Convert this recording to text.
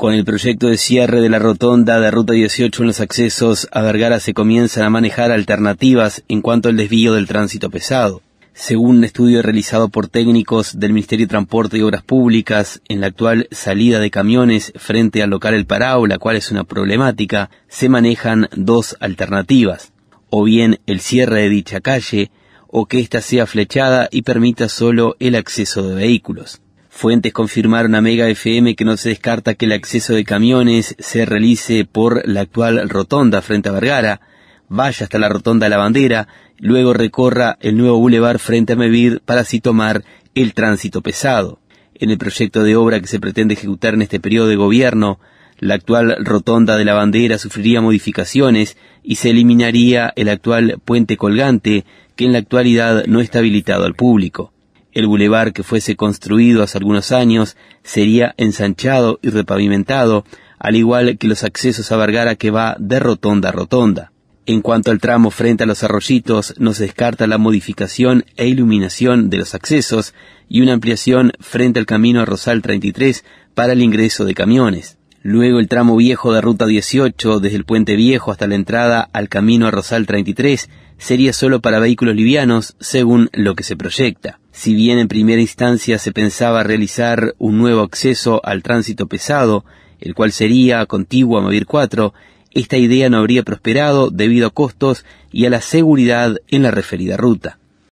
Con el proyecto de cierre de la rotonda de Ruta 18 en los accesos a Vergara se comienzan a manejar alternativas en cuanto al desvío del tránsito pesado. Según un estudio realizado por técnicos del Ministerio de Transporte y Obras Públicas, en la actual salida de camiones frente al local El Parao, la cual es una problemática, se manejan dos alternativas, o bien el cierre de dicha calle, o que ésta sea flechada y permita solo el acceso de vehículos. Fuentes confirmaron a Mega FM que no se descarta que el acceso de camiones se realice por la actual rotonda frente a Vergara, vaya hasta la rotonda de la bandera, luego recorra el nuevo bulevar frente a Mevir para así tomar el tránsito pesado. En el proyecto de obra que se pretende ejecutar en este periodo de gobierno, la actual rotonda de la bandera sufriría modificaciones y se eliminaría el actual puente colgante que en la actualidad no está habilitado al público. El bulevar que fuese construido hace algunos años sería ensanchado y repavimentado, al igual que los accesos a vargara que va de rotonda a rotonda. En cuanto al tramo frente a los arroyitos, nos descarta la modificación e iluminación de los accesos y una ampliación frente al camino a Rosal 33 para el ingreso de camiones luego el tramo viejo de Ruta 18 desde el puente viejo hasta la entrada al camino a Rosal 33 sería solo para vehículos livianos según lo que se proyecta. Si bien en primera instancia se pensaba realizar un nuevo acceso al tránsito pesado, el cual sería contiguo a Mavir 4, esta idea no habría prosperado debido a costos y a la seguridad en la referida ruta.